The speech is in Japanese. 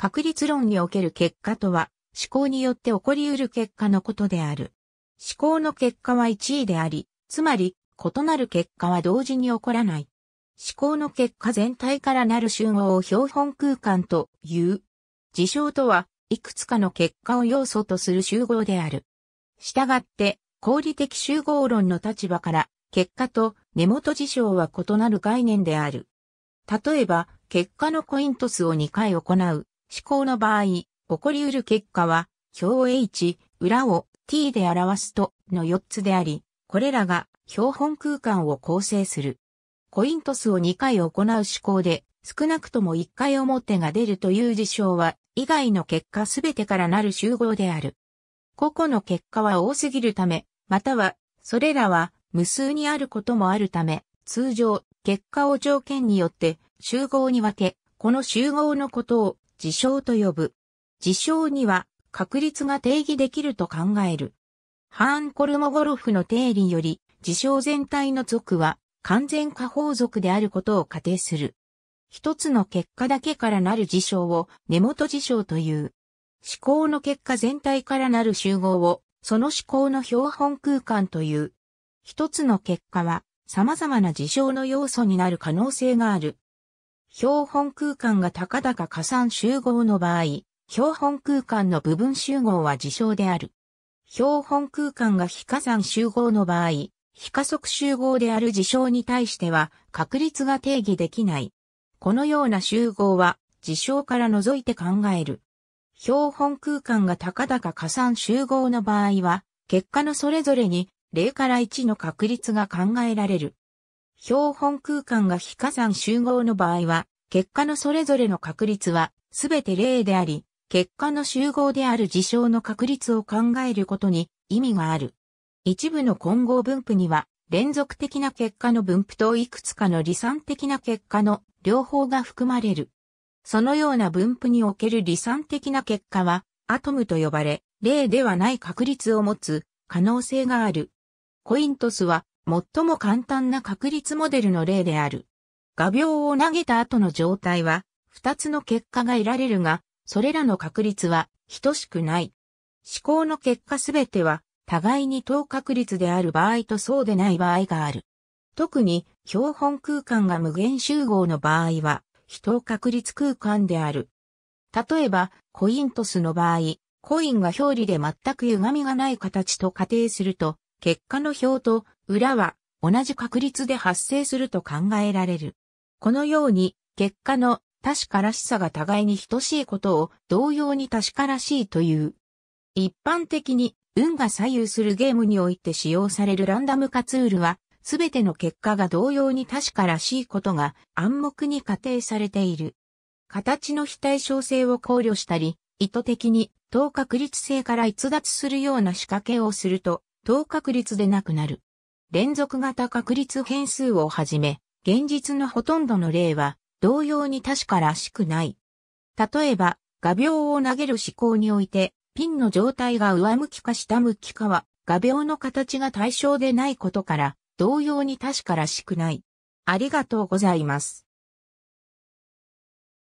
確率論における結果とは、思考によって起こり得る結果のことである。思考の結果は一位であり、つまり、異なる結果は同時に起こらない。思考の結果全体からなる集合を標本空間という。事象とは、いくつかの結果を要素とする集合である。したがって、合理的集合論の立場から、結果と根元事象は異なる概念である。例えば、結果のコイントスを2回行う思考の場合、起こり得る結果は、表 H、裏を t で表すとの4つであり、これらが標本空間を構成する。コイントスを2回行う思考で、少なくとも1回表が出るという事象は、以外の結果すべてからなる集合である。個々の結果は多すぎるため、または、それらは無数にあることもあるため、通常、結果を条件によって集合に分け、この集合のことを事象と呼ぶ。事象には確率が定義できると考える。ハーン・コルモゴロフの定理より、事象全体の属は完全化法属であることを仮定する。一つの結果だけからなる事象を根元事象という。思考の結果全体からなる集合をその思考の標本空間という。一つの結果は様々な事象の要素になる可能性がある。標本空間が高々加算集合の場合、標本空間の部分集合は事象である。標本空間が非加算集合の場合、非加速集合である事象に対しては確率が定義できない。このような集合は事象から除いて考える。標本空間が高々加算集合の場合は、結果のそれぞれに0から1の確率が考えられる。標本空間が非加算集合の場合は、結果のそれぞれの確率は、すべて0であり、結果の集合である事象の確率を考えることに意味がある。一部の混合分布には、連続的な結果の分布といくつかの理算的な結果の両方が含まれる。そのような分布における理算的な結果は、アトムと呼ばれ、例ではない確率を持つ可能性がある。コイントスは最も簡単な確率モデルの例である。画鋲を投げた後の状態は、二つの結果が得られるが、それらの確率は等しくない。思考の結果すべては、互いに等確率である場合とそうでない場合がある。特に、標本空間が無限集合の場合は、非等確率空間である。例えば、コイントスの場合、コインが表裏で全く歪みがない形と仮定すると、結果の表と裏は同じ確率で発生すると考えられる。このように結果の確からしさが互いに等しいことを同様に確からしいという。一般的に運が左右するゲームにおいて使用されるランダム化ツールは、全ての結果が同様に確からしいことが暗黙に仮定されている。形の非対称性を考慮したり、意図的に等確率性から逸脱するような仕掛けをすると、等確率でなくなる。連続型確率変数をはじめ、現実のほとんどの例は同様に確からしくない。例えば、画鋲を投げる思考において、ピンの状態が上向きか下向きかは、画鋲の形が対象でないことから、同様に確からしくない。ありがとうございます。